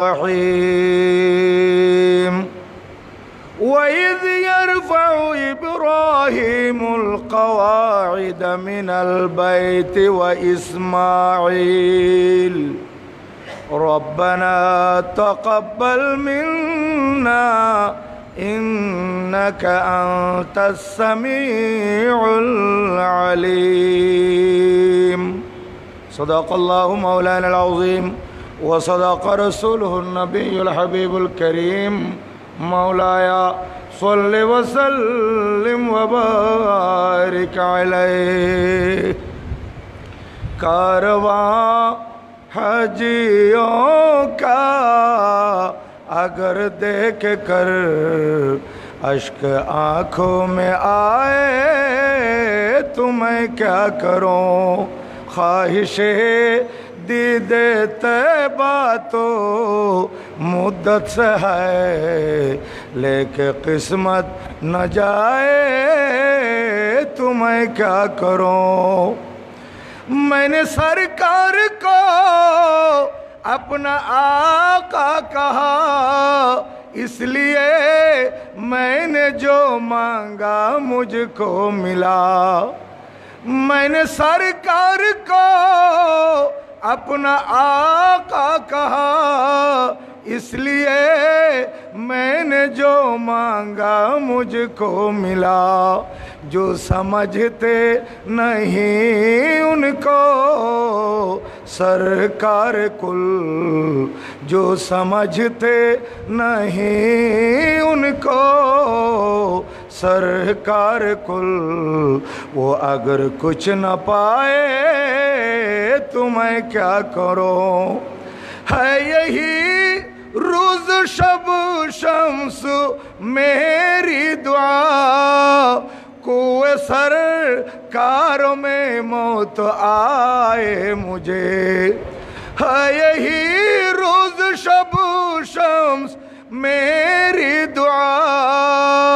الرحيم وإذ يرفع إبراهيم القواعد من البيت وإسماعيل ربنا تقبل منا إنك أنت السميع العليم صدق الله مولانا العظيم وصدق رسوله النبي الحبيب الكريم مولايا صل وسلم وبارك عليه کارواں حجیوں کا اگر دیکھ کر اشک آنکھوں میں آئے تمہیں کیا کروں خواہشیں تیبہ تو مدت سے ہے لے کے قسمت نہ جائے تو میں کیا کروں میں نے سرکار کو اپنا آقا کہا اس لیے میں نے جو مانگا مجھ کو ملا میں نے سرکار کو اپنا آقا کہا اس لیے میں نے جو مانگا مجھ کو ملا جو سمجھتے نہیں ان کو سرکار کل جو سمجھتے نہیں ان کو سرکار کل وہ اگر کچھ نہ پائے تو میں کیا کروں ہے یہی روز شب شمس میری دعا کوئے سر کار میں موت آئے مجھے ہے یہی روز شب شمس میری دعا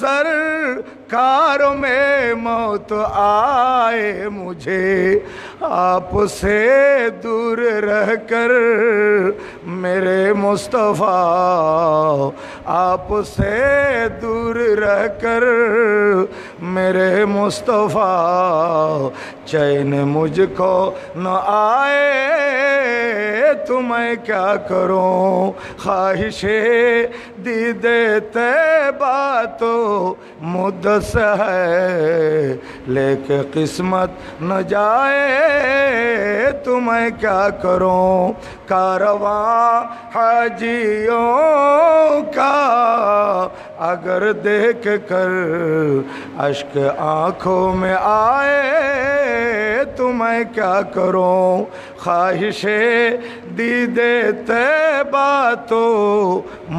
سرکار میں موت آئے مجھے آپ سے دور رہ کر میرے مصطفیٰ آپ سے دور رہ کر میرے مصطفیٰ چین مجھ کو نہ آئے تو میں کیا کروں خواہشیں دید بات تو مدس ہے لے کے قسمت نہ جائے تو میں کیا کروں کارواں حاجیوں کا اگر دیکھ کر عشق آنکھوں میں آئے تو میں کیا کروں خواہشیں دیدے تیبہ تو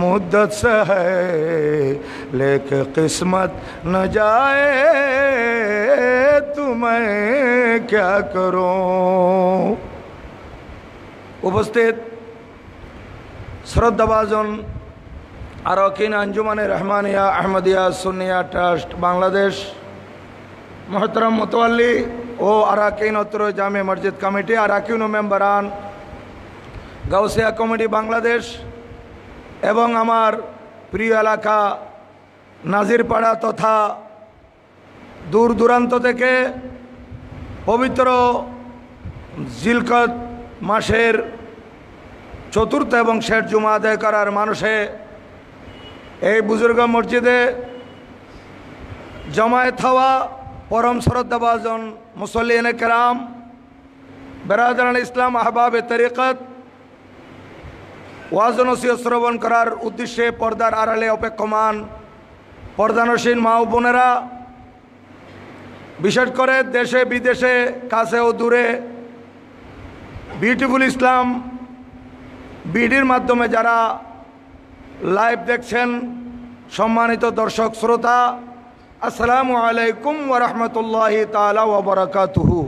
مدت سے ہے لیکن قسمت نہ جائے मैं क्या करूं উপস্থিত শ্রদ্ধাভাজন আরকিন আঞ্জুমানে রহমানিয়া আহমদিয়া সুনিয়া ট্রাস্ট বাংলাদেশ মহতরম মোতোয়াল্লি ও আরাকিন অত্র জামে মসজিদ কমিটি আরাকিন মেম্বারান গাউসিয়া কমিটি বাংলাদেশ এবং আমার প্রিয় এলাকা নাজিরপাড়া তথা দূর দূরান্ত থেকে পবিত্র জিলকত মাসের চতুর্থ এবং শেষ জুমা আদায় করার মানুষে এই বুজুর্গ মসজিদে জমায়েত হওয়া পরম শ্রদ্ধাভাজন মুসল্লিন কেরাম বেরাদান ইসলাম এ তরিকত ওয়াজনসীয় শ্রবণ করার উদ্দেশ্যে পর্দার আড়ালে অপেক্ষমান পর্দানসীন মা বোনেরা বিশেষ করে দেশে বিদেশে কাছে ও দূরে বিউটিফুল ইসলাম বিডির মাধ্যমে যারা লাইভ দেখছেন সম্মানিত দর্শক শ্রোতা আসসালামু আলাইকুম ওরহমতুল্লাহ তালা ওবরাকাতুহু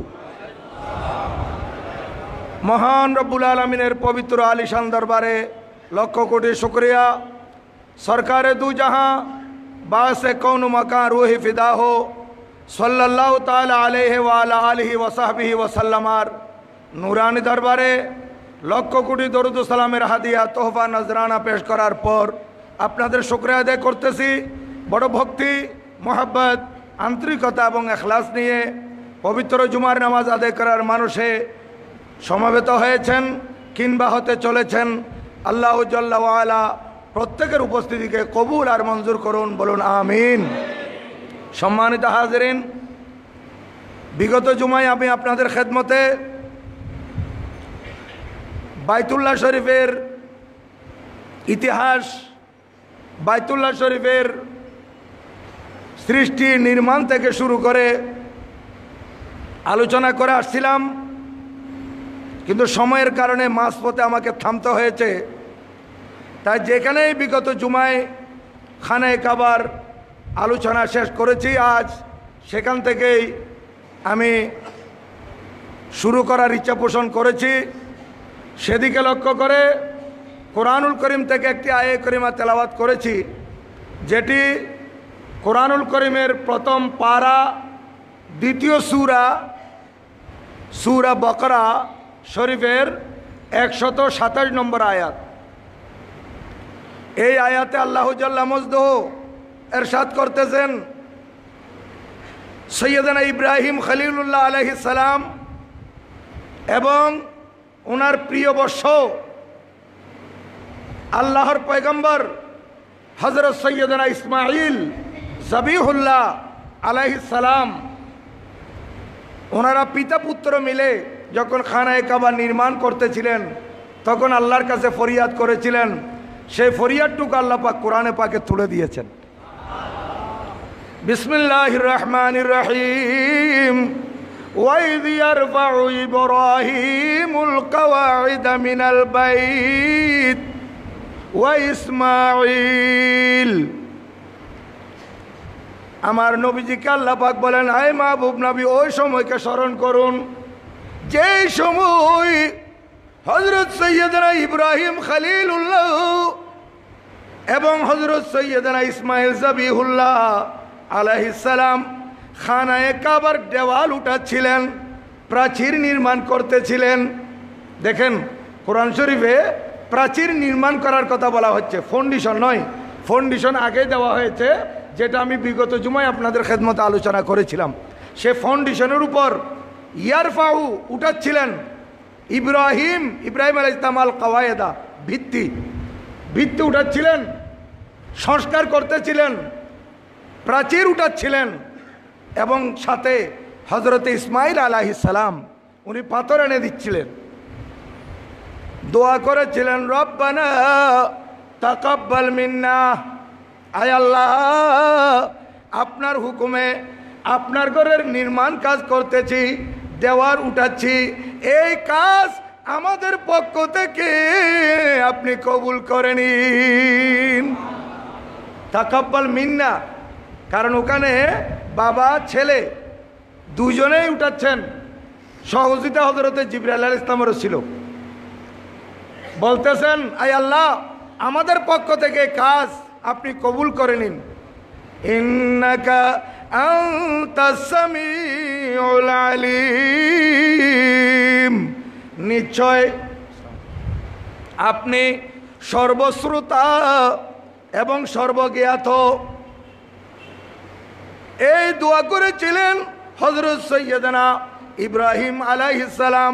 মহান রব্বুল আলমিনের পবিত্র আলিশান দরবারে লক্ষ কোটি শুক্রিয়া সরকারে দু জাহা বাসে কৌন মাকা রুহি ফিদাহ সল্লাহ তাল আলহে ওয়ালা আলহি ওসাহবিহি ওসাল্লামার নুরানি দরবারে লক্ষ কোটি দরুদ সালামের হাদিয়া তোহফা নজরানা পেশ করার পর আপনাদের শুক্রে আদায় করতেছি বড় ভক্তি মোহাব্বত আন্তরিকতা এবং এখলাস নিয়ে পবিত্র জুমার নামাজ আদায় করার মানুষে সমাবেত হয়েছেন কিংবা হতে চলেছেন আল্লাহ জল্লা প্রত্যেকের উপস্থিতিকে কবুল আর মঞ্জুর করুন বলুন আমিন সম্মানিত হাজরিন বিগত জুমায় আমি আপনাদের খেদমতে বাইতুল্লাহ শরীফের ইতিহাস বাইতুল্লাহ শরীফের সৃষ্টি নির্মাণ থেকে শুরু করে আলোচনা করে আসছিলাম কিন্তু সময়ের কারণে মাঝপথে আমাকে থামতে হয়েছে তাই যেখানেই বিগত জুমায় খানায় কাবার আলোচনা শেষ করেছি আজ সেখান থেকেই আমি শুরু করার ইচ্ছা পোষণ করেছি সেদিকে লক্ষ্য করে কোরআনুল করিম থেকে একটি আয়ে করিমা তেলাওয়াত করেছি যেটি কোরআনুল করিমের প্রথম পারা দ্বিতীয় সুরা সুরা বকরা শরীফের একশত সাতাশ নম্বর আয়াত এই আয়াতে আল্লাহ জাল্লা মজদহ এরশাদ করতেছেন সৈয়দানা ইব্রাহিম খলিলুল্লাহ আলহি সালাম এবং ওনার প্রিয় বর্ষ আল্লাহর পয়গম্বর হজরত সৈয়দনা ইসমাইল জবিহুল্লাহ আলাহি সালাম ওনারা পিতা পুত্র মিলে যখন খানায় কাবা নির্মাণ করতেছিলেন তখন আল্লাহর কাছে ফরিয়াদ করেছিলেন সেই ফরিয়াদটুকু আল্লাহ পাক কোরআনে পাকে তুলে দিয়েছেন বিসমিল্লাহ রহমান রহিম وإذ يرفع إبراهيم القواعد من البيت ওয়াইসমাইল আমার নবীজিকে আল্লাপাক বলেন হায় মাহবুব নবী ওই সময়কে স্মরণ করুন যে সময় হজরত সৈয়দরা ইব্রাহিম খালিল উল্লাহ এবং হজরত সৈয়দনা ইসমাইল জবিহুল্লাহ আলাহিসাল্লাম খানায় কাবার দেওয়াল উঠাচ্ছিলেন প্রাচীর নির্মাণ করতেছিলেন দেখেন কোরআন শরীফে প্রাচীর নির্মাণ করার কথা বলা হচ্ছে ফাউন্ডেশন নয় ফাউন্ডেশন আগে দেওয়া হয়েছে যেটা আমি বিগত জুমায় আপনাদের খেদমত আলোচনা করেছিলাম সে ফাউন্ডেশনের উপর ইয়ারফাউ উঠাচ্ছিলেন ইব্রাহিম ইব্রাহিম আল ইসলাম আল কাওয়ায়দা ভিত্তি ভিত্তি উঠাচ্ছিলেন সংস্কার করতেছিলেন প্রাচীর উঠাচ্ছিলেন এবং সাথে হজরত ইসমাইল সালাম উনি পাথর এনে দিচ্ছিলেন দোয়া করেছিলেন রব্বানা তাকাব্বাল মিন্না আয় আল্লাহ আপনার হুকুমে আপনার ঘরের নির্মাণ কাজ করতেছি দেওয়ার উঠাচ্ছি এই কাজ আমাদের পক্ষ থেকে আপনি কবুল করেন তাকাব্বাল মিন্না কারণ ওখানে বাবা ছেলে দুজনেই উঠাচ্ছেন সহজিতা হজরতে জিবরাল আল ইসলামেরও ছিল বলতেছেন আই আল্লাহ আমাদের পক্ষ থেকে কাজ আপনি কবুল করে নিন ইন্নাকা আলিম নিশ্চয় আপনি সর্বশ্রোতা এবং সর্বজ্ঞাত এই দোয়া করেছিলেন হজরত সৈয়দনা ইব্রাহিম আলাইসালাম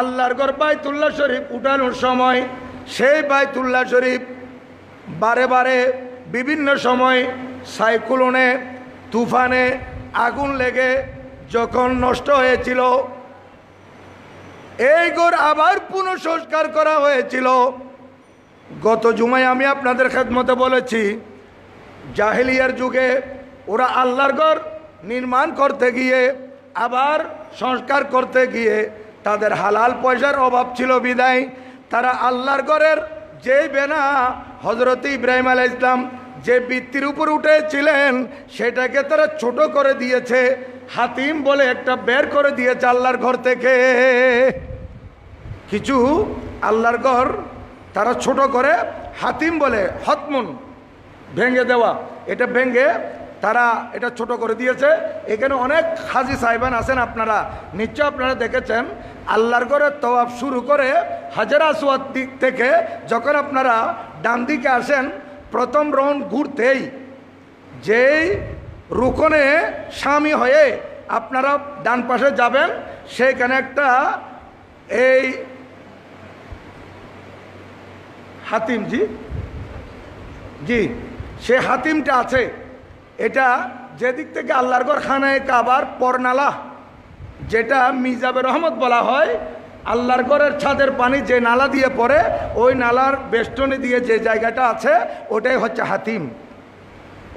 আল্লাহর গর বাইতুল্লাহ শরীফ উঠানোর সময় সেই বাইতুল্লাহ শরীফ বারে বারে বিভিন্ন সময় সাইক্লোনে তুফানে আগুন লেগে যখন নষ্ট হয়েছিল এই ঘর আবার পুনঃসংস্কার করা হয়েছিল গত জুমায় আমি আপনাদের খেদমতে বলেছি জাহেলিয়ার যুগে ওরা আল্লাহর ঘর নির্মাণ করতে গিয়ে আবার সংস্কার করতে গিয়ে তাদের হালাল পয়সার অভাব ছিল বিদায় তারা আল্লাহর ঘরের যেই বেনা হজরত ইব্রাহিম আলাহ ইসলাম যে বৃত্তির উপর উঠেছিলেন সেটাকে তারা ছোট করে দিয়েছে হাতিম বলে একটা বের করে দিয়েছে আল্লাহর ঘর থেকে কিছু আল্লাহর ঘর তারা ছোট করে হাতিম বলে হতমুন ভেঙে দেওয়া এটা ভেঙে তারা এটা ছোট করে দিয়েছে এখানে অনেক হাজি সাহেবান আছেন আপনারা নিশ্চয় আপনারা দেখেছেন আল্লাহর করে তবাব শুরু করে হাজারা আসওয়াত দিক থেকে যখন আপনারা ডান দিকে আসেন প্রথম রন ঘুরতেই যেই রুকনে স্বামী হয়ে আপনারা ডান পাশে যাবেন সেখানে একটা এই হাতিম জি জি সে হাতিমটা আছে এটা যেদিক থেকে আল্লাহর ঘর খানায় কাবার পরনালা যেটা মিজাবে রহমত বলা হয় আল্লাহর ঘরের ছাদের পানি যে নালা দিয়ে পড়ে ওই নালার বেষ্টনী দিয়ে যে জায়গাটা আছে ওটাই হচ্ছে হাতিম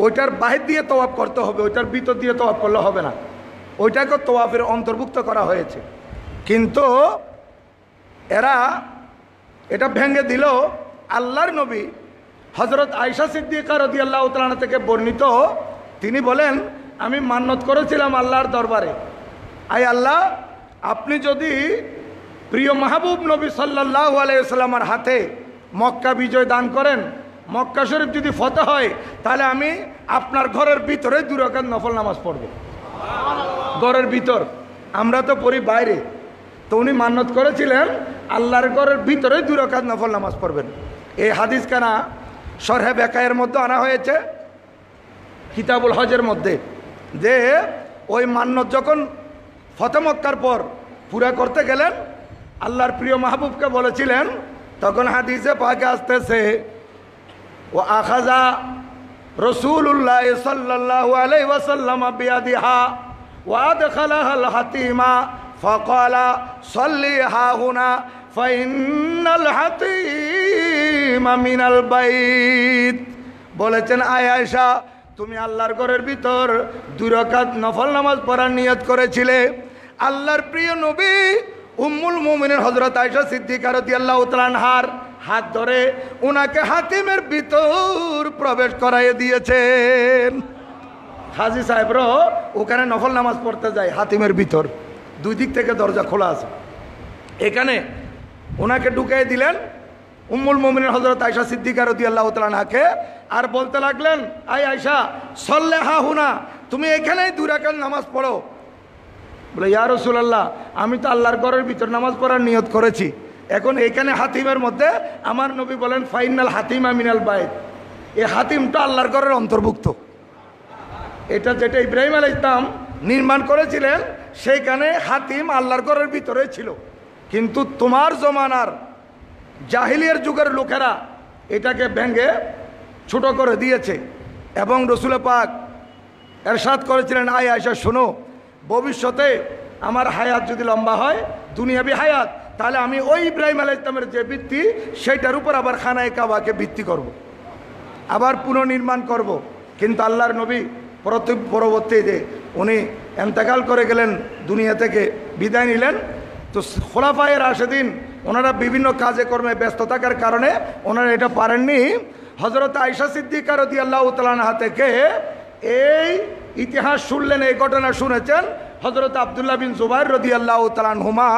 ওইটার বাহির দিয়ে তোয়াব করতে হবে ওইটার ভিতর দিয়ে তোয়াব করলে হবে না ওইটাকে তোয়াফের অন্তর্ভুক্ত করা হয়েছে কিন্তু এরা এটা ভেঙে দিল আল্লাহর নবী হজরত আয়সা সিদ্দিকা রদি আল্লাহ উতলানা থেকে বর্ণিত তিনি বলেন আমি মান্যত করেছিলাম আল্লাহর দরবারে আই আল্লাহ আপনি যদি প্রিয় মাহবুব নবী সাল্লাহ আলাইসাল্লামার হাতে মক্কা বিজয় দান করেন মক্কা শরীফ যদি ফতে হয় তাহলে আমি আপনার ঘরের ভিতরে দুরকাত নফল নামাজ পড়ব ঘরের ভিতর আমরা তো পড়ি বাইরে তো উনি মান্নত করেছিলেন আল্লাহর ঘরের ভিতরে দুরকাত নফল নামাজ পড়বেন এই হাদিস কানা সরহে বেকায়ের মধ্যে আনা হয়েছে কিতাবুল হজের মধ্যে যে ওই মান্নত যখন ফতে মক্কার পর পুরা করতে গেলেন আল্লাহর প্রিয় মাহবুবকে বলেছিলেন তখন হাদিসে পাকে আসতেছে ও আখাজা রসুল্লাহ সাল্লাহ আলাই ওয়াসাল্লাম বিয়াদিহা ওয়াদ খালাহাল হাতিমা ফকলা সল্লি হা হুনা ফাইনাল হাতিমা মিনাল বাইত বলেছেন আয় আয়সা তুমি আল্লাহর ঘরের ভিতর দুই নফল নামাজ পড়ার নিয়ত করেছিলে আল্লাহর প্রিয় নবী উম্মুল মোমিনের হজরত আয়সা সিদ্দিকারতি আল্লাহ হার হাত ধরে উনাকে হাতিমের ভিতর প্রবেশ করাইয়ে দিয়েছেন হাজি সাহেবর ওখানে নফল নামাজ পড়তে যায় হাতিমের ভিতর দুই দিক থেকে দরজা খোলা আছে এখানে ওনাকে ঢুকিয়ে দিলেন উম্মুল মোমিনের হজরত আয়সা সিদ্দিকার রদি আল্লাহ তালাহাকে আর বলতে লাগলেন আই আয়সা সল্লে হা হুনা তুমি এখানেই দুরাকান নামাজ পড়ো বলে ইয়া রসুলাল্লাহ আমি তো আল্লাহর ঘরের ভিতর নামাজ পড়ার নিয়ত করেছি এখন এখানে হাতিমের মধ্যে আমার নবী বলেন ফাইনাল হাতিম আমিনাল বাইত এই হাতিমটা আল্লাহর ঘরের অন্তর্ভুক্ত এটা যেটা ইব্রাহিম আল ইসলাম নির্মাণ করেছিলেন সেইখানে হাতিম আল্লাহর ঘরের ভিতরে ছিল কিন্তু তোমার জমানার জাহিলিয়ার যুগের লোকেরা এটাকে ভেঙ্গে ছোট করে দিয়েছে এবং রসুল পাক এরশাদ করেছিলেন আয় আয়সা শোনো ভবিষ্যতে আমার হায়াত যদি লম্বা হয় দুনিয়াবি হায়াত তাহলে আমি ওই ইব্রাহিম আলাহ ইসলামের যে ভিত্তি সেইটার উপর আবার খানায় কাবাকে ভিত্তি করব। আবার পুনর্নির্মাণ করব। কিন্তু আল্লাহর নবী প্রতি পরবর্তী যে উনি এন্তেকাল করে গেলেন দুনিয়া থেকে বিদায় নিলেন তো খোলাফায়ের দিন ওনারা বিভিন্ন কাজে কর্মে ব্যস্ত থাকার কারণে ওনারা এটা পারেননি হজরত আয়সা সিদ্দিকার দিয়াল্লাহ তালান হাতে এই ইতিহাস শুনলেন এই ঘটনা শুনেছেন হজরত আবদুল্লাহ বিন জুবাইর রদি আল্লাহ তালানহুমা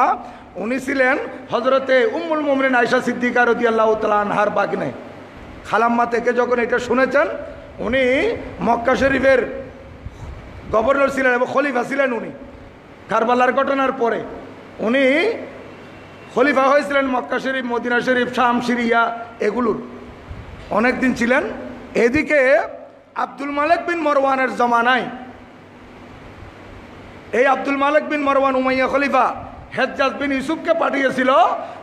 উনি ছিলেন হজরতে উম্মুল মুমরিন আয়সা সিদ্দিকা রদি আল্লাহ তালানহার বাগনে খালাম্মা থেকে যখন এটা শুনেছেন উনি মক্কা শরীফের গভর্নর ছিলেন এবং খলিফা ছিলেন উনি কারবালার ঘটনার পরে উনি খলিফা হয়েছিলেন মক্কা শরীফ মদিনা শরীফ শাম সিরিয়া এগুলোর অনেক দিন ছিলেন এদিকে আব্দুল মালিক বিন মরওয়ানের জমানায় এই আব্দুল মালিক বিন মরওয়ান উমাইয়া খলিফা হেজাজ বিন ইউসুফকে পাঠিয়েছিল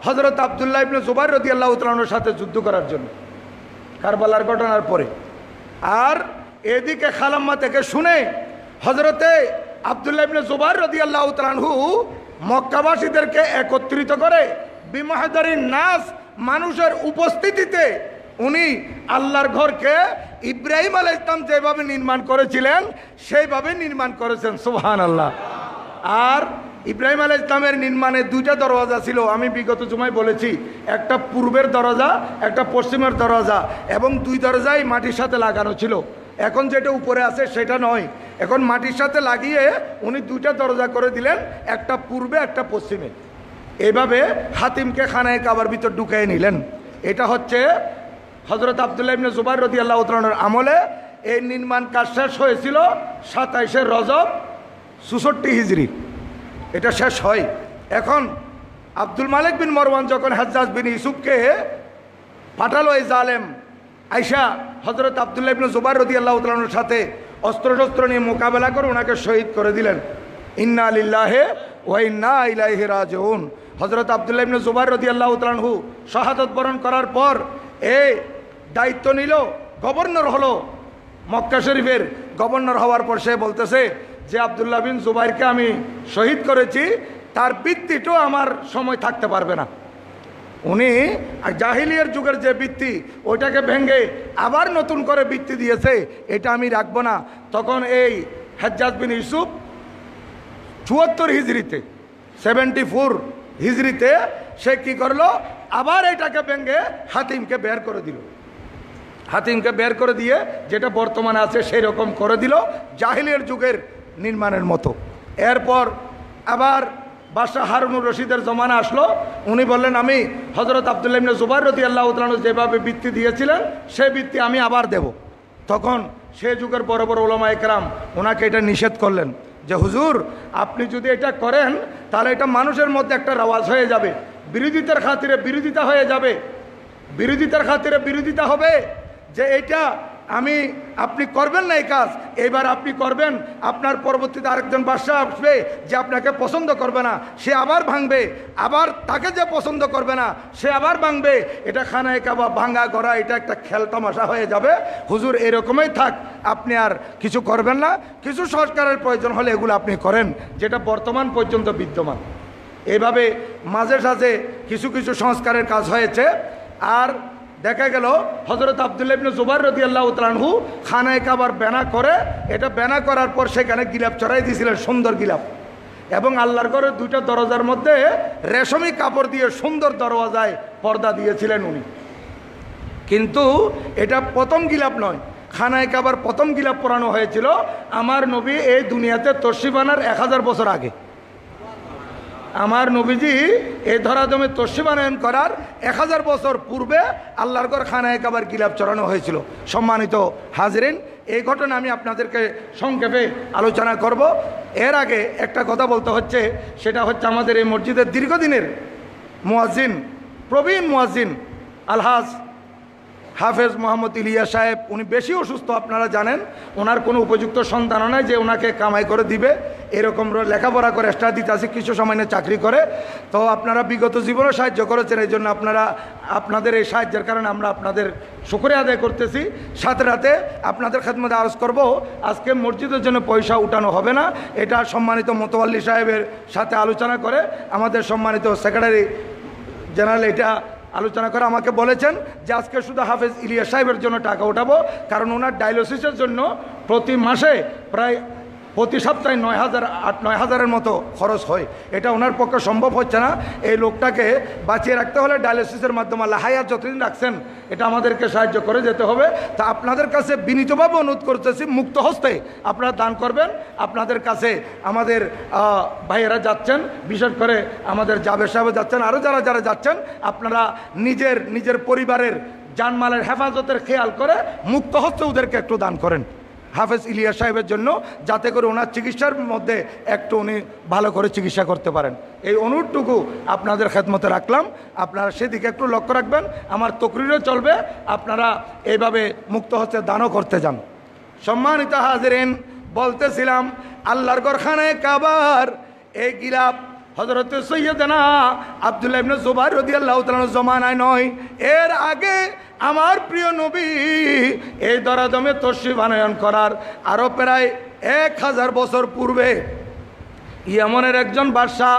হজরত আবদুল্লাহ ইবিন জুবাই রদি আল্লাহ উত্তরানোর সাথে যুদ্ধ করার জন্য কারবালার ঘটনার পরে আর এদিকে খালাম্মা থেকে শুনে হজরতে আবদুল্লাহ ইবিন জুবাই রদি আল্লাহ উত্তরানহু মক্কাবাসীদেরকে একত্রিত করে বিমাহাদারিন নাস মানুষের উপস্থিতিতে উনি আল্লাহর ঘরকে ইব্রাহিম আল ইসলাম যেভাবে নির্মাণ করেছিলেন সেইভাবে নির্মাণ করেছেন সুহান আল্লাহ আর ইব্রাহিম আল ইসলামের নির্মাণে দুইটা দরওয়াজা ছিল আমি বিগত জুমায় বলেছি একটা পূর্বের দরজা একটা পশ্চিমের দরজা এবং দুই দরজাই মাটির সাথে লাগানো ছিল এখন যেটা উপরে আছে সেটা নয় এখন মাটির সাথে লাগিয়ে উনি দুইটা দরজা করে দিলেন একটা পূর্বে একটা পশ্চিমে এভাবে হাতিমকে খানায় কাবার ভিতর ঢুকিয়ে নিলেন এটা হচ্ছে হজরত আবদুল্লাহ ইবনে জুবাই রদি আল্লাহ উত্তরণের আমলে এই নির্মাণ কাজ শেষ হয়েছিল সাতাইশে রজব চুষট্টি হিজড়ি এটা শেষ হয় এখন আব্দুল মালিক বিন মরওয়ান যখন হাজ্জাজ বিন ইসুফকে পাঠালো এই জালেম আইসা হজরত আবদুল্লাহ ইবনে জুবাই রদি আল্লাহ উত্তরণের সাথে অস্ত্র শস্ত্র নিয়ে মোকাবেলা করে ওনাকে শহীদ করে দিলেন ইন্না আলিল্লাহে ওয়াইন্না ইলাইহি রাজ হজরত আবদুল্লাহ ইবনে জুবাই রদি আল্লাহ উত্তরাহু শাহাদত বরণ করার পর এই দায়িত্ব নিল গভর্নর হলো মক্কা শরীফের গভর্নর হওয়ার পর সে বলতেছে যে আবদুল্লা বিন জুবাইরকে আমি শহীদ করেছি তার বৃত্তিটাও আমার সময় থাকতে পারবে না উনি জাহিলিয়ার যুগের যে বৃত্তি ওইটাকে ভেঙে আবার নতুন করে বৃত্তি দিয়েছে এটা আমি রাখবো না তখন এই হেজাজ বিন ইউসুফ চুয়াত্তর হিজড়িতে সেভেন্টি ফোর হিজড়িতে সে কী করলো আবার এটাকে ভেঙে হাতিমকে বের করে দিল হাতিমকে বের করে দিয়ে যেটা বর্তমানে আছে সেই রকম করে দিল জাহিলের যুগের নির্মাণের মতো এরপর আবার বাদশাহ হারুনুর রশিদের জমানা আসলো উনি বললেন আমি হজরত আবদুল্লাহ ইমনে জুবাই রতি আল্লাহ উত্তরানু যেভাবে বৃত্তি দিয়েছিলেন সেই বৃত্তি আমি আবার দেব তখন সে যুগের বড় বড় ওলামা একরাম ওনাকে এটা নিষেধ করলেন যে হুজুর আপনি যদি এটা করেন তাহলে এটা মানুষের মধ্যে একটা রওয়াজ হয়ে যাবে বিরোধিতার খাতিরে বিরোধিতা হয়ে যাবে বিরোধিতার খাতিরে বিরোধিতা হবে যে এটা আমি আপনি করবেন না এই কাজ এইবার আপনি করবেন আপনার পরবর্তীতে আরেকজন বাদশাহ আসবে যে আপনাকে পছন্দ করবে না সে আবার ভাঙবে আবার তাকে যে পছন্দ করবে না সে আবার ভাঙবে এটা খানায় কাবা ভাঙা গড়া এটা একটা খেলতামাশা হয়ে যাবে হুজুর এরকমই থাক আপনি আর কিছু করবেন না কিছু সরকারের প্রয়োজন হলে এগুলো আপনি করেন যেটা বর্তমান পর্যন্ত বিদ্যমান এভাবে মাঝে সাঝে কিছু কিছু সংস্কারের কাজ হয়েছে আর দেখা গেল হজরত আবদুল্লাহ জুবার রদি আল্লাহ উত্তরানহু খানায় কাবার বেনা করে এটা বেনা করার পর সেখানে গিলাপ চড়াই দিয়েছিলেন সুন্দর গিলাপ এবং আল্লাহর ঘরে দুইটা দরজার মধ্যে রেশমি কাপড় দিয়ে সুন্দর দরওয়াজায় পর্দা দিয়েছিলেন উনি কিন্তু এটা প্রথম গিলাপ নয় খানায় কাবার প্রথম গিলাপ পরানো হয়েছিল আমার নবী এই দুনিয়াতে তর্শিবানার এক হাজার বছর আগে আমার নবীজি এই জমি তস্যিবানায়ন করার এক হাজার বছর পূর্বে আল্লাহর গড় খানায় কাবার গিলাপ চড়ানো হয়েছিল সম্মানিত হাজরিন এই ঘটনা আমি আপনাদেরকে সংক্ষেপে আলোচনা করব এর আগে একটা কথা বলতে হচ্ছে সেটা হচ্ছে আমাদের এই মসজিদের দীর্ঘদিনের মোয়াজিন প্রবীণ মোয়াজিন আলহাজ হাফেজ মোহাম্মদ ইলিয়া সাহেব উনি বেশি অসুস্থ আপনারা জানেন ওনার কোনো উপযুক্ত সন্তানও নাই যে ওনাকে কামাই করে দিবে এরকম লেখাপড়া করে এক্সট্রা দিতে আছে কিছু সময় না চাকরি করে তো আপনারা বিগত জীবনে সাহায্য করেছেন এই জন্য আপনারা আপনাদের এই সাহায্যের কারণে আমরা আপনাদের শুক্রিয়া আদায় করতেছি সাথে রাতে আপনাদের খেদমতে আরজ করব আজকে মসজিদের জন্য পয়সা উঠানো হবে না এটা সম্মানিত মতোয়াল্লি সাহেবের সাথে আলোচনা করে আমাদের সম্মানিত সেক্রেটারি জেনারেল এটা আলোচনা করে আমাকে বলেছেন যে আজকে শুধু হাফেজ ইলিয়া সাহেবের জন্য টাকা উঠাবো কারণ ওনার ডায়ালিসিসের জন্য প্রতি মাসে প্রায় প্রতি সপ্তাহে নয় হাজার আট নয় হাজারের মতো খরচ হয় এটা ওনার পক্ষে সম্ভব হচ্ছে না এই লোকটাকে বাঁচিয়ে রাখতে হলে ডায়ালিসিসের মাধ্যমে লাহাইয়া যতদিন রাখছেন এটা আমাদেরকে সাহায্য করে যেতে হবে তা আপনাদের কাছে বিনীতভাবে অনুরোধ করতেছি মুক্ত হস্তে আপনারা দান করবেন আপনাদের কাছে আমাদের ভাইয়েরা যাচ্ছেন বিশেষ করে আমাদের জাবের সাহেব যাচ্ছেন আরও যারা যারা যাচ্ছেন আপনারা নিজের নিজের পরিবারের জানমালের হেফাজতের খেয়াল করে মুক্ত হস্তে ওদেরকে একটু দান করেন হাফেজ ইলিয়া সাহেবের জন্য যাতে করে ওনার চিকিৎসার মধ্যে একটু উনি ভালো করে চিকিৎসা করতে পারেন এই অনুরটুকু আপনাদের খেদমতে রাখলাম আপনারা সেদিকে একটু লক্ষ্য রাখবেন আমার তকরিরও চলবে আপনারা এইভাবে মুক্ত হচ্ছে দানও করতে যান সম্মানিত হাজির বলতেছিলাম আল্লাহর গরখানে কাবার এই গিলাপ হজরত সৈয়দনা আবদুল্লাহ জোবার জুবাইর রাদিয়াল্লাহু তাআলার জমানায় নয় এর আগে আমার প্রিয় নবী এই দরাদমে তশরিফ বানায়ন করার আরও প্রায় এক হাজার বছর পূর্বে ইয়ামনের একজন বাদশাহ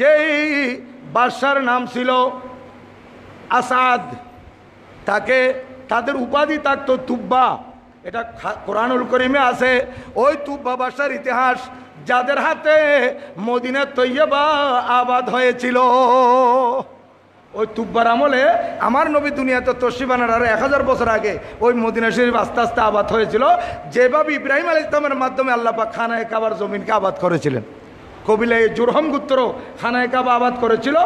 যেই বাদশার নাম ছিল আসাদ তাকে তাদের উপাধি থাকতো তুব্বা এটা কোরআনুল করিমে আছে ওই তুব্বা বাদশার ইতিহাস যাদের হাতে মদিনা তৈয়বা আবাদ হয়েছিল ওই তুব্বার আমলে আমার নবী দুনিয়াতে তসিবানার আরো এক হাজার বছর আগে ওই মদিনা শরীফ আস্তে আস্তে আবাদ হয়েছিল যেভাবে ইব্রাহিম আল ইসলামের মাধ্যমে আল্লাপা খানায় কাবার জমিনকে আবাদ করেছিলেন এই জুরহম গুত্র খানায় কাবা আবাদ করেছিল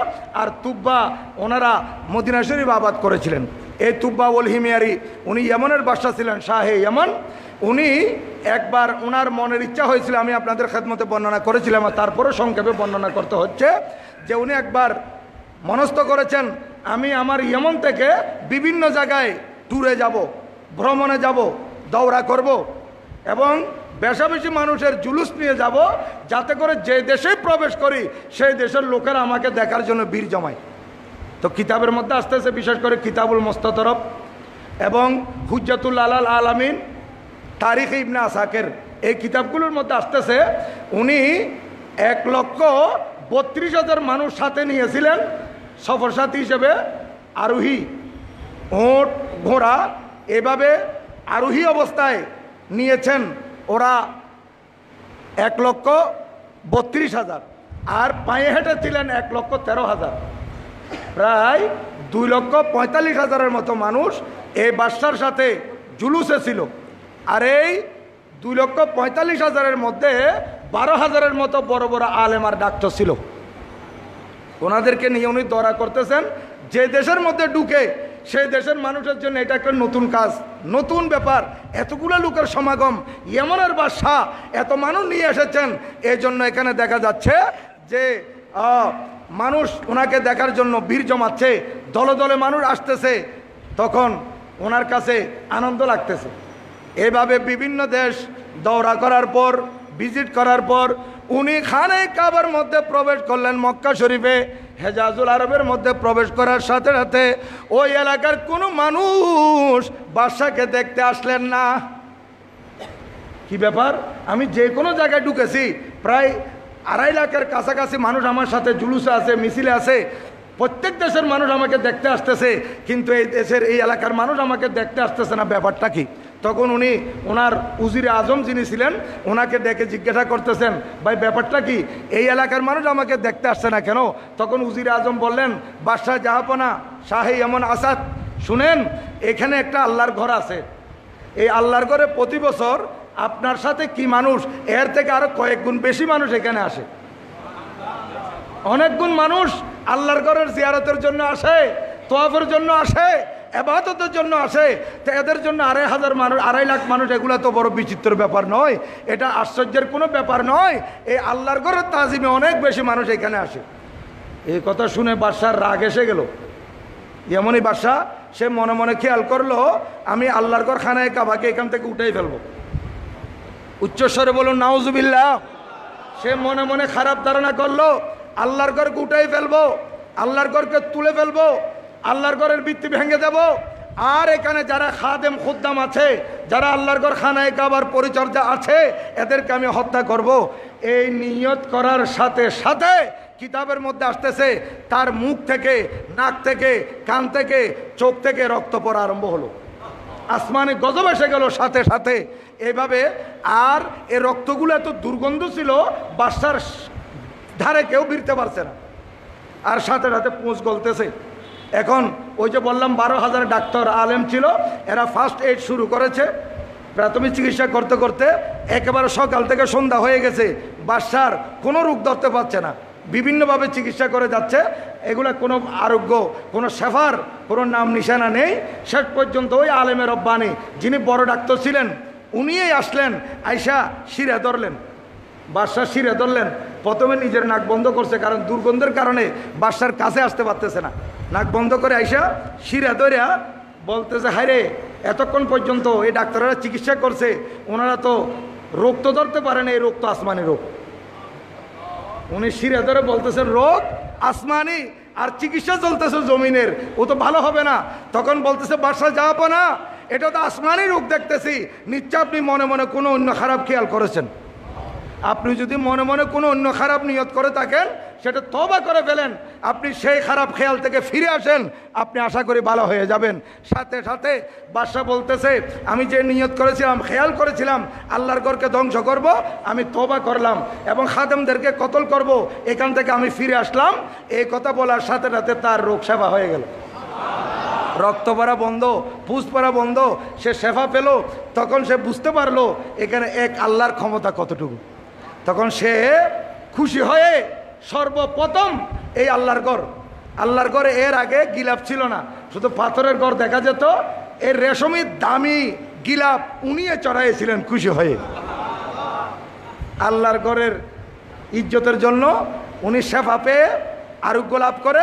আর তুব্বা ওনারা মদিনা শরীফ আবাদ করেছিলেন এই তুব্বা ওল হিমিয়ারি উনি ইয়মনের বাসা ছিলেন শাহে ইয়মন উনি একবার ওনার মনের ইচ্ছা হয়েছিল আমি আপনাদের খেদমতে বর্ণনা করেছিলাম আর তারপরে সংক্ষেপে বর্ণনা করতে হচ্ছে যে উনি একবার মনস্থ করেছেন আমি আমার ইয়মন থেকে বিভিন্ন জায়গায় দূরে যাব ভ্রমণে যাব দৌড়া করব এবং বেশাবেশি মানুষের জুলুস নিয়ে যাব যাতে করে যে দেশেই প্রবেশ করি সেই দেশের লোকের আমাকে দেখার জন্য বীর জমায় তো কিতাবের মধ্যে আসতেছে বিশেষ করে কিতাবুল মোস্তা এবং হুজ্জাতুল আলাল আলামিন তারিখ ইবনা আসাকের এই কিতাবগুলোর মধ্যে আসতেছে উনি এক লক্ষ বত্রিশ হাজার মানুষ সাথে নিয়েছিলেন সফরসাথী হিসেবে আরোহী ওট ঘোড়া এভাবে আরোহী অবস্থায় নিয়েছেন ওরা এক লক্ষ বত্রিশ হাজার আর পায়ে হেঁটে ছিলেন এক লক্ষ তেরো হাজার প্রায় দুই লক্ষ পঁয়তাল্লিশ হাজারের মতো মানুষ এই বাদশার সাথে জুলুসে ছিল আর এই দুই লক্ষ পঁয়তাল্লিশ হাজারের মধ্যে বারো হাজারের মতো বড় বড় আলেম আর ডাক্তার ছিল ওনাদেরকে নিয়ে উনি দরা করতেছেন যে দেশের মধ্যে ঢুকে সেই দেশের মানুষের জন্য এটা একটা নতুন কাজ নতুন ব্যাপার এতগুলো লোকের সমাগম ইয়েমনের বাদশাহ এত মানুষ নিয়ে এসেছেন এই জন্য এখানে দেখা যাচ্ছে যে মানুষ ওনাকে দেখার জন্য ভিড় জমাচ্ছে দলে দলে মানুষ আসতেছে তখন ওনার কাছে আনন্দ লাগতেছে এভাবে বিভিন্ন দেশ দৌড়া করার পর ভিজিট করার পর উনি খানে কাবার মধ্যে প্রবেশ করলেন মক্কা শরীফে হেজাজুল আরবের মধ্যে প্রবেশ করার সাথে সাথে ওই এলাকার কোনো মানুষ বাদশাকে দেখতে আসলেন না কি ব্যাপার আমি যে কোনো জায়গায় ঢুকেছি প্রায় আড়াই লাখের কাছাকাছি মানুষ আমার সাথে জুলুসে আছে মিছিলে আছে প্রত্যেক দেশের মানুষ আমাকে দেখতে আসতেছে কিন্তু এই দেশের এই এলাকার মানুষ আমাকে দেখতে আসতেছে না ব্যাপারটা কি তখন উনি ওনার উজির আজম যিনি ছিলেন ওনাকে ডেকে জিজ্ঞাসা করতেছেন ভাই ব্যাপারটা কি এই এলাকার মানুষ আমাকে দেখতে আসছে না কেন তখন উজির আজম বললেন বাদশাহ জাহাপনা শাহে এমন আসাদ শুনেন এখানে একটা আল্লাহর ঘর আছে এই আল্লাহর ঘরে প্রতি বছর আপনার সাথে কি মানুষ এর থেকে আরও কয়েক গুণ বেশি মানুষ এখানে আসে অনেকগুণ মানুষ আল্লাহর ঘরের জিয়ারতের জন্য আসে তোয়াফের জন্য আসে এবাদতের জন্য আসে তো এদের জন্য আড়াই হাজার মানুষ আড়াই লাখ মানুষ এগুলো তো বড় বিচিত্র ব্যাপার নয় এটা আশ্চর্যের কোনো ব্যাপার নয় এই আল্লাহর ঘরের তাজিমে অনেক বেশি মানুষ এখানে আসে এই কথা শুনে বাদশার রাগ এসে গেল এমনই বাদশাহ সে মনে মনে খেয়াল করলো আমি আল্লাহর ঘর খানায় কাবাকে এখান থেকে উঠেই ফেলবো উচ্চস্বরে বলুন নাউজুবিল্লা সে মনে মনে খারাপ ধারণা করলো আল্লাহর ঘরকে উঠেই ফেলবো আল্লাহর ঘরকে তুলে ফেলবো আল্লাহর ঘরের বৃত্তি ভেঙে দেব আর এখানে যারা খাদেম খুদ্দাম আছে যারা আল্লাহর ঘর খানায় কাবার পরিচর্যা আছে এদেরকে আমি হত্যা করব। এই নিয়ত করার সাথে সাথে কিতাবের মধ্যে আসতেছে তার মুখ থেকে নাক থেকে কান থেকে চোখ থেকে রক্ত পড়া আরম্ভ হলো আসমানে গজব এসে গেল সাথে সাথে এভাবে আর এ রক্তগুলো এত দুর্গন্ধ ছিল বাসার ধারে কেউ বিরতে পারছে না আর সাথে সাথে পুঁজ গলতেছে এখন ওই যে বললাম বারো হাজার ডাক্তার আলেম ছিল এরা ফার্স্ট এইড শুরু করেছে প্রাথমিক চিকিৎসা করতে করতে একেবারে সকাল থেকে সন্ধ্যা হয়ে গেছে বাসার কোনো রোগ ধরতে পারছে না বিভিন্নভাবে চিকিৎসা করে যাচ্ছে এগুলো কোনো আরোগ্য কোনো সেফার কোনো নাম নিশানা নেই শেষ পর্যন্ত ওই আলেমের রব্বানি যিনি বড় ডাক্তার ছিলেন উনিই আসলেন আইসা শিরে ধরলেন বাসার শিরে ধরলেন প্রথমে নিজের নাক বন্ধ করছে কারণ দুর্গন্ধের কারণে বাদশার কাছে আসতে পারতেছে না নাক বন্ধ করে আইসা শিরা ধরিয়া বলতেছে রে এতক্ষণ পর্যন্ত এই ডাক্তাররা চিকিৎসা করছে ওনারা তো রোগ তো ধরতে পারে না এই রোগ তো আসমানি রোগ উনি শিরা ধরে বলতেছেন রোগ আসমানি আর চিকিৎসা চলতেছে জমিনের ও তো ভালো হবে না তখন বলতেছে বাসা যাবো না এটা তো আসমানি রোগ দেখতেছি নিশ্চয় আপনি মনে মনে কোনো অন্য খারাপ খেয়াল করেছেন আপনি যদি মনে মনে কোনো অন্য খারাপ নিয়ত করে থাকেন সেটা তবা করে ফেলেন আপনি সেই খারাপ খেয়াল থেকে ফিরে আসেন আপনি আশা করি ভালো হয়ে যাবেন সাথে সাথে বাদশাহ বলতেছে আমি যে নিয়ত করেছিলাম খেয়াল করেছিলাম আল্লাহর করকে ধ্বংস করব আমি তবা করলাম এবং খাদেমদেরকে কতল করব এখান থেকে আমি ফিরে আসলাম এই কথা বলার সাথে সাথে তার রোগ সেবা হয়ে গেল রক্ত পড়া বন্ধ পুষ পড়া বন্ধ সে সেফা পেল তখন সে বুঝতে পারলো এখানে এক আল্লাহর ক্ষমতা কতটুকু তখন সে খুশি হয়ে সর্বপ্রথম এই আল্লাহর গড় আল্লাহর গড়ে এর আগে গিলাপ ছিল না শুধু পাথরের গড় দেখা যেত এর রেশমি দামি গিলাপ উনিয়ে চড়াইয়েছিলেন খুশি হয়ে আল্লাহর গড়ের ইজ্জতের জন্য উনি সেফা পেয়ে আরোগ্য লাভ করে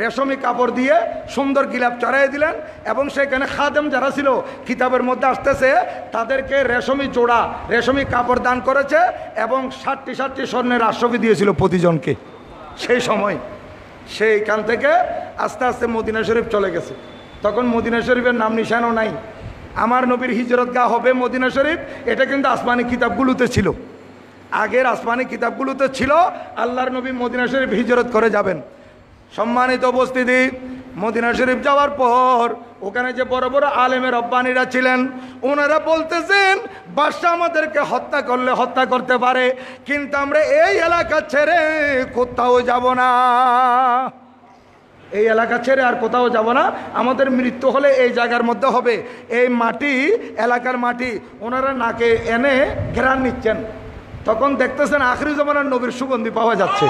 রেশমি কাপড় দিয়ে সুন্দর গিলাপ চড়াই দিলেন এবং সেখানে খাদেম যারা ছিল কিতাবের মধ্যে আসতেছে তাদেরকে রেশমি জোড়া রেশমি কাপড় দান করেছে এবং ষাটটি ষাটটি স্বর্ণের আশ্রকি দিয়েছিল প্রতিজনকে সেই সময় সেইখান থেকে আস্তে আস্তে মদিনা শরীফ চলে গেছে তখন মদিনা শরীফের নাম নিশানও নাই আমার নবীর হিজরত গা হবে মদিনা শরীফ এটা কিন্তু আসমানি কিতাবগুলোতে ছিল আগের আসমানি কিতাবগুলোতে ছিল আল্লাহর নবী মদিনা শরীফ হিজরত করে যাবেন সম্মানিত উপস্থিতি মদিনা শরীফ যাওয়ার পর ওখানে যে বড় বড় আলেমের রব্বানিরা ছিলেন ওনারা বলতেছেন বাদশাহ আমাদেরকে হত্যা করলে হত্যা করতে পারে কিন্তু আমরা এই এলাকা ছেড়ে কোথাও যাব না এই এলাকা ছেড়ে আর কোথাও যাব না আমাদের মৃত্যু হলে এই জায়গার মধ্যে হবে এই মাটি এলাকার মাটি ওনারা নাকে এনে ঘেরান নিচ্ছেন তখন দেখতেছেন আখরি জমানার নবীর সুগন্ধি পাওয়া যাচ্ছে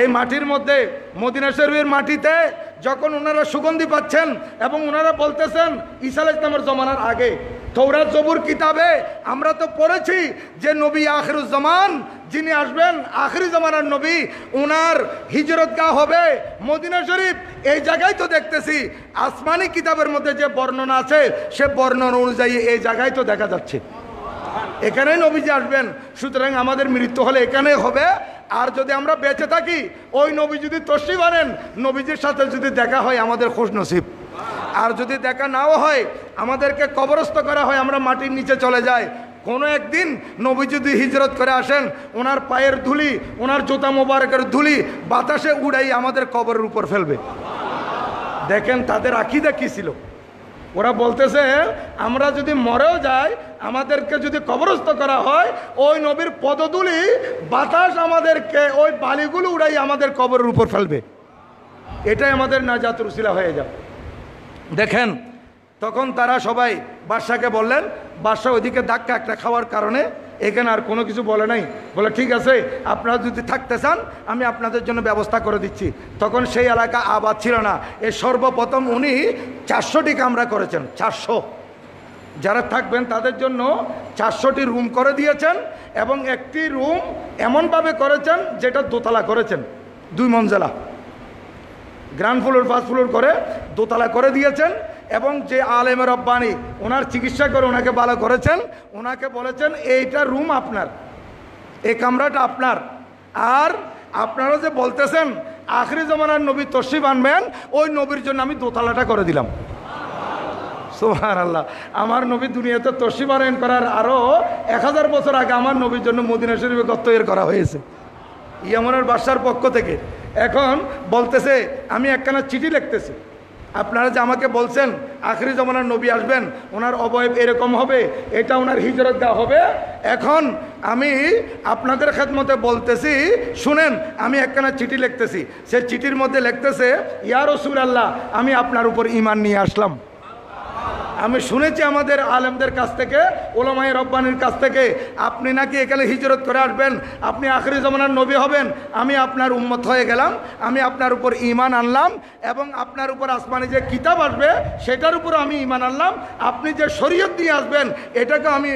এই মাটির মধ্যে মদিনা শরীফের মাটিতে যখন ওনারা সুগন্ধি পাচ্ছেন এবং ওনারা বলতেছেন ইসাল ইসলামের জমানার আগে থৌরা জবুর কিতাবে আমরা তো পড়েছি যে নবী আখরুজ্জামান যিনি আসবেন আখরি জমানার নবী ওনার গা হবে মদিনা শরীফ এই জায়গায় তো দেখতেছি আসমানি কিতাবের মধ্যে যে বর্ণনা আছে সে বর্ণনা অনুযায়ী এই জায়গায় তো দেখা যাচ্ছে এখানেই নবীজি আসবেন সুতরাং আমাদের মৃত্যু হলে এখানে হবে আর যদি আমরা বেঁচে থাকি ওই নবী যদি তসি বানেন নবীজির সাথে যদি দেখা হয় আমাদের খুশনসিব নসিব আর যদি দেখা নাও হয় আমাদেরকে কবরস্থ করা হয় আমরা মাটির নিচে চলে যাই কোনো একদিন নবী যদি হিজরত করে আসেন ওনার পায়ের ধুলি ওনার জোতা মোবারকের ধুলি বাতাসে উড়াই আমাদের কবরের উপর ফেলবে দেখেন তাদের আকিদা কী ছিল ওরা বলতেছে আমরা যদি মরেও যাই আমাদেরকে যদি কবরস্থ করা হয় ওই নবীর পদদুলি বাতাস আমাদেরকে ওই বালিগুলো উড়াই আমাদের কবরের উপর ফেলবে এটাই আমাদের নাজাত রুশিলা হয়ে যাবে দেখেন তখন তারা সবাই বাদশাকে বললেন বাদশাহ ওইদিকে ধাক্কা একটা খাওয়ার কারণে এখানে আর কোনো কিছু বলে নাই বলে ঠিক আছে আপনারা যদি থাকতে চান আমি আপনাদের জন্য ব্যবস্থা করে দিচ্ছি তখন সেই এলাকা আবাদ ছিল না এ সর্বপ্রথম উনি চারশোটি কামরা করেছেন চারশো যারা থাকবেন তাদের জন্য চারশোটি রুম করে দিয়েছেন এবং একটি রুম এমনভাবে করেছেন যেটা দোতলা করেছেন দুই মঞ্জেলা গ্রাউন্ড ফ্লোর ফার্স্ট ফ্লোর করে দোতলা করে দিয়েছেন এবং যে আলেম রব্বানি ওনার চিকিৎসা করে ওনাকে ভালো করেছেন ওনাকে বলেছেন এইটা রুম আপনার এই কামরাটা আপনার আর আপনারা যে বলতেছেন আখরি জমানার নবী তসিব আনবেন ওই নবীর জন্য আমি দোতলাটা করে দিলাম সোহার আল্লাহ আমার নবী দুনিয়াতে তসিব আনয়ন করার আরও এক হাজার বছর আগে আমার নবীর জন্য মদিনা শরীফে গত তৈরি করা হয়েছে ইয়ামনের বাসার পক্ষ থেকে এখন বলতেছে আমি একখানা চিঠি লিখতেছি আপনারা যে আমাকে বলছেন আখরি জমানার নবী আসবেন ওনার অবয়ব এরকম হবে এটা ওনার হিজরত দেওয়া হবে এখন আমি আপনাদের খেদমতে বলতেছি শুনেন আমি একখানা চিঠি লিখতেছি সে চিঠির মধ্যে লিখতেছে ইয়ার রসুল আল্লাহ আমি আপনার উপর ইমান নিয়ে আসলাম আমি শুনেছি আমাদের আলেমদের কাছ থেকে ওলামাই রব্বানির কাছ থেকে আপনি নাকি এখানে হিজরত করে আসবেন আপনি আখরি জমানার নবী হবেন আমি আপনার উন্মত হয়ে গেলাম আমি আপনার উপর ইমান আনলাম এবং আপনার উপর আসমানে যে কিতাব আসবে সেটার উপর আমি ইমান আনলাম আপনি যে শরীয়ত নিয়ে আসবেন এটাকে আমি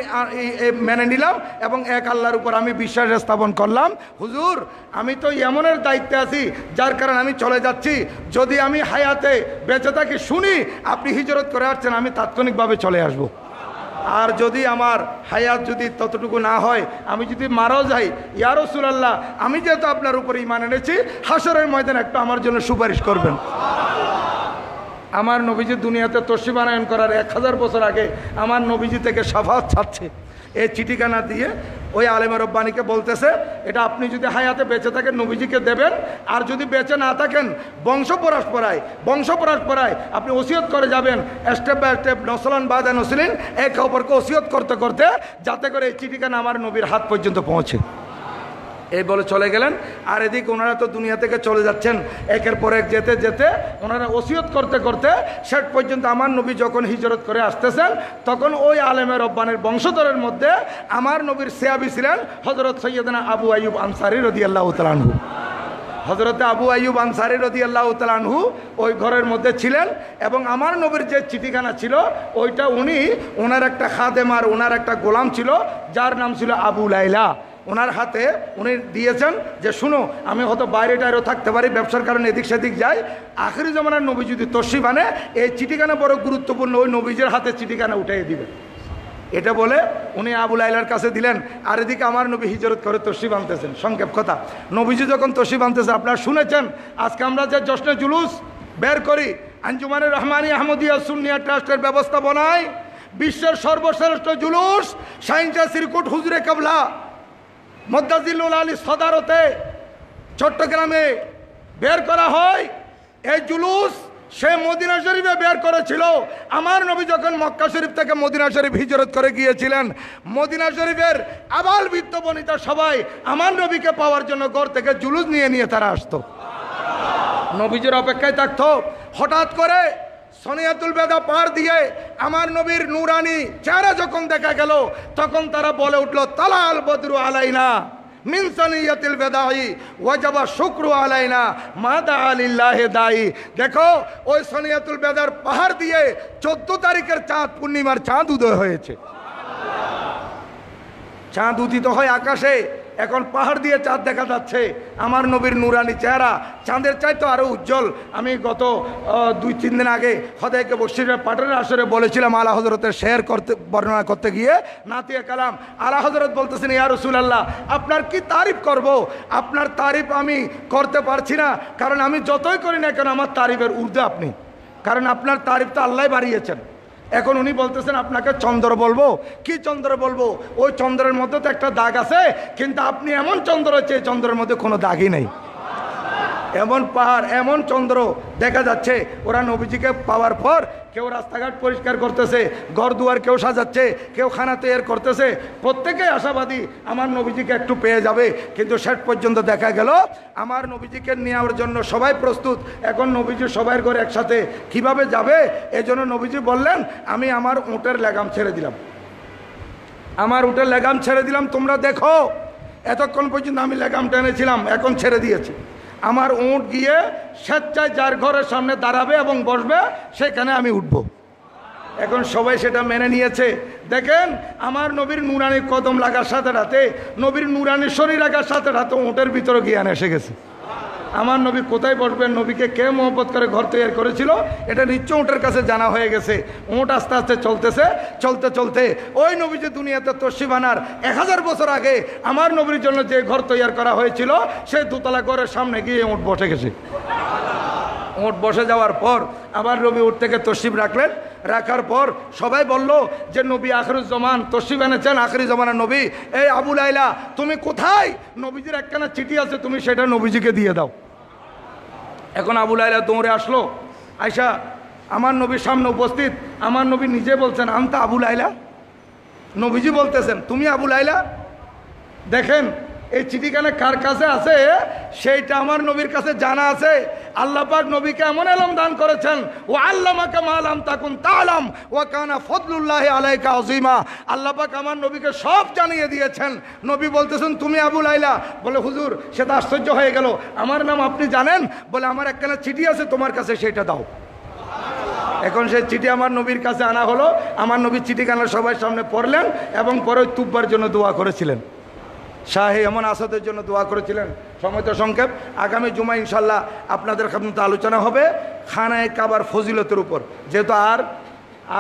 মেনে নিলাম এবং এক আল্লাহর উপর আমি বিশ্বাস স্থাপন করলাম হুজুর আমি তো এমনের দায়িত্বে আছি যার কারণে আমি চলে যাচ্ছি যদি আমি হায়াতে বেঁচে থাকি শুনি আপনি হিজরত করে আসছেন আমি তার তাৎক্ষণিকভাবে চলে আসব। আর যদি আমার হায়াত যদি ততটুকু না হয় আমি যদি মারাও যাই ইয়ারো সুলাল্লাহ আমি যেহেতু আপনার উপরে ইমান এনেছি হাসরের ময়দান একটা আমার জন্য সুপারিশ করবেন আমার নবীজি দুনিয়াতে তর্শিবানায়ন করার এক হাজার বছর আগে আমার নবীজি থেকে সাফাত ছাড়ছে এই চিঠিখানা দিয়ে ওই আলেমা রব্বানিকে বলতেছে এটা আপনি যদি হায়াতে বেঁচে থাকেন নবীজিকে দেবেন আর যদি বেঁচে না থাকেন বংশ পরস্পরায় বংশ পরস্পরায় আপনি ওসিয়ত করে যাবেন স্টেপ বাই স্টেপ নসলান বাদা নসলিন এক অপরকে ওসিয়ত করতে করতে যাতে করে এই চিঠিখানা আমার নবীর হাত পর্যন্ত পৌঁছে এই বলে চলে গেলেন আর এদিক ওনারা তো দুনিয়া থেকে চলে যাচ্ছেন একের পর এক যেতে যেতে ওনারা ওসিয়ত করতে করতে শেষ পর্যন্ত আমার নবী যখন হিজরত করে আসতেছেন তখন ওই আলেমের রব্বানের বংশধরের মধ্যে আমার নবীর সেয়াবি ছিলেন হজরত সৈয়দনা আবু আয়ুব আনসারি রদিয়াল্লাহ তালানহু হজরতে আবু আয়ুব আনসারি রদি আল্লাহ তালানহু ওই ঘরের মধ্যে ছিলেন এবং আমার নবীর যে চিঠিখানা ছিল ওইটা উনি ওনার একটা খাদেমার ওনার একটা গোলাম ছিল যার নাম ছিল আবু লাইলা ওনার হাতে উনি দিয়েছেন যে শুনো আমি হয়তো বাইরে টাইরে থাকতে পারি ব্যবসার কারণে এদিক সেদিক যাই আখেরি জমানার নবী যদি তসি মানে এই চিঠিখানা বড় গুরুত্বপূর্ণ ওই নবীজের হাতে চিঠিখানা উঠাই দিবে এটা বলে উনি আবুল আইলার কাছে দিলেন আর এদিকে আমার নবী হিজরত করে তসি আনতেছেন সংক্ষেপ কথা নবীজি যখন তসি আনতেছেন আপনারা শুনেছেন আজকে আমরা যে জশ্নে জুলুস বের করি আঞ্জুমানের রহমানি আহমদিয়া সুনিয়া ট্রাস্টের বনায় বিশ্বের সর্বশ্রেষ্ঠ জুলুস সাইন্সা সিরকুট হুজরে কাবলা মদ্দাজিল্লুল আলী সদারতে চট্টগ্রামে বের করা হয় এই জুলুস সে মদিনা শরীফে বের করেছিল আমার নবী যখন মক্কা শরীফ থেকে মদিনা শরীফ হিজরত করে গিয়েছিলেন মদিনা শরীফের আবাল বৃত্ত বনিতা সবাই আমার নবীকে পাওয়ার জন্য ঘর থেকে জুলুস নিয়ে নিয়ে তারা আসতো নবীজের অপেক্ষায় থাকতো হঠাৎ করে সনিয়াতুল বেদা পার দিয়ে আমার নবীর নুরানি চেহারা যখন দেখা গেল তখন তারা বলে উঠল তালাল বদরু আলাইনা মিনসানিয়াতিল শুক্র আলাইনা দায়ী দেখো ওই বেদার পাহাড় দিয়ে তারিখের চাঁদ পূর্ণিমার চাঁদ হয়েছে চাঁদ উদিত হয় আকাশে এখন পাহাড় দিয়ে চাঁদ দেখা যাচ্ছে আমার নবীর নুরানি চেহারা চাঁদের চাই তো আরও উজ্জ্বল আমি গত দুই তিন দিন আগে হদায়কে বসিরের পাটনের আসরে বলেছিলাম আলা হজরতের শেয়ার করতে বর্ণনা করতে গিয়ে নাতিয়ে কালাম আলা হজরত বলতেছেন ইয়া রসুল আল্লাহ আপনার কি তারিফ করব। আপনার তারিফ আমি করতে পারছি না কারণ আমি যতই করি না কেন আমার তারিফের উর্দে আপনি কারণ আপনার তারিফ তো আল্লাহ বাড়িয়েছেন এখন উনি বলতেছেন আপনাকে চন্দ্র বলবো কি চন্দ্র বলবো ওই চন্দ্রের মধ্যে তো একটা দাগ আছে কিন্তু আপনি এমন চন্দ্র হচ্ছে চন্দ্রের মধ্যে কোনো দাগই নেই এমন পাহাড় এমন চন্দ্র দেখা যাচ্ছে ওরা নবীজিকে পাওয়ার পর কেউ রাস্তাঘাট পরিষ্কার করতেছে ঘর দুয়ার কেউ সাজাচ্ছে কেউ খানা তৈরি করতেছে প্রত্যেকে আশাবাদী আমার নবীজিকে একটু পেয়ে যাবে কিন্তু শেষ পর্যন্ত দেখা গেল আমার নবীজিকে নেওয়ার জন্য সবাই প্রস্তুত এখন নবীজি সবাই ঘরে একসাথে কিভাবে যাবে এই জন্য নবীজি বললেন আমি আমার উঁটের লেগাম ছেড়ে দিলাম আমার উঁটের লেগাম ছেড়ে দিলাম তোমরা দেখো এতক্ষণ পর্যন্ত আমি লেগাম টেনেছিলাম এখন ছেড়ে দিয়েছি আমার উঁট গিয়ে স্বেচ্ছায় যার ঘরের সামনে দাঁড়াবে এবং বসবে সেখানে আমি উঠব এখন সবাই সেটা মেনে নিয়েছে দেখেন আমার নবীর নুরানি কদম লাগার সাথে রাতে নবীর নুরানি শরীর লাগার সাথে রাতে উঁটের ভিতরে জ্ঞান এসে গেছে আমার নবী কোথায় বসবেন নবীকে কে মোহব্বত করে ঘর তৈরি করেছিল এটা নিশ্চয় উঁটের কাছে জানা হয়ে গেছে উঁট আস্তে আস্তে চলতেছে চলতে চলতে ওই নবী যে দুনিয়াতে বানার এক হাজার বছর আগে আমার নবীর জন্য যে ঘর তৈরি করা হয়েছিল সেই দোতলা ঘরের সামনে গিয়ে উঁট বসে গেছে উঁট বসে যাওয়ার পর আবার রবি উঠ থেকে তসিব রাখলেন রাখার পর সবাই বলল যে নবী আখরুজ্জামান তসিব এনেছেন আখরি জমানের নবী এই আবুল আইলা তুমি কোথায় নবীজির একখানা চিঠি আছে তুমি সেটা নবীজিকে দিয়ে দাও এখন আবুল আইলা তোমরে আসলো আয়সা আমার নবীর সামনে উপস্থিত আমার নবী নিজে বলছেন আমতা আবুল আইলা নবীজি বলতেছেন তুমি আবুল আইলা দেখেন এই চিঠিখানা কার কাছে আছে সেইটা আমার নবীর কাছে জানা আছে আল্লাহ পাক নবীকে এমন আলম দান করেছেন ও আল্লামাকে মালাম তাকুন তালাম ও কানা ফদলুল্লাহ আলাইকা আজিমা আল্লাহ পাক আমার নবীকে সব জানিয়ে দিয়েছেন নবী বলতেছেন তুমি আবুল আইলা বলে হুজুর সেটা আশ্চর্য হয়ে গেল আমার নাম আপনি জানেন বলে আমার একখানা চিঠি আছে তোমার কাছে সেইটা দাও এখন সেই চিঠি আমার নবীর কাছে আনা হলো আমার নবীর চিঠিখানা সবাই সামনে পড়লেন এবং পরে তুব্বার জন্য দোয়া করেছিলেন শাহে এমন আসাদের জন্য দোয়া করেছিলেন সময়ত সংক্ষেপ আগামী জুমা ইনশাল্লাহ আপনাদের কিন্তু আলোচনা হবে খানায় কাবার ফজিলতের উপর যেহেতু আর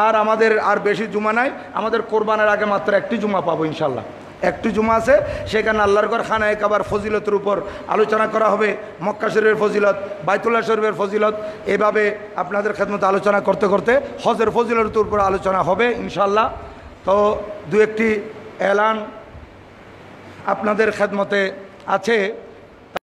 আর আমাদের আর বেশি জুমা নাই আমাদের কোরবানের আগে মাত্র একটি জুমা পাবো ইনশাল্লাহ একটি জুমা আছে সেখানে আল্লাহর ঘর খানায় কাবার ফজিলতের উপর আলোচনা করা হবে মক্কা শরীফের ফজিলত বাইতুল্লাহ শরীফের ফজিলত এভাবে আপনাদের খেদমতো আলোচনা করতে করতে হজের ফজিলতের উপর আলোচনা হবে ইনশাল্লাহ তো দু একটি এলান আপনাদের খেদমতে আছে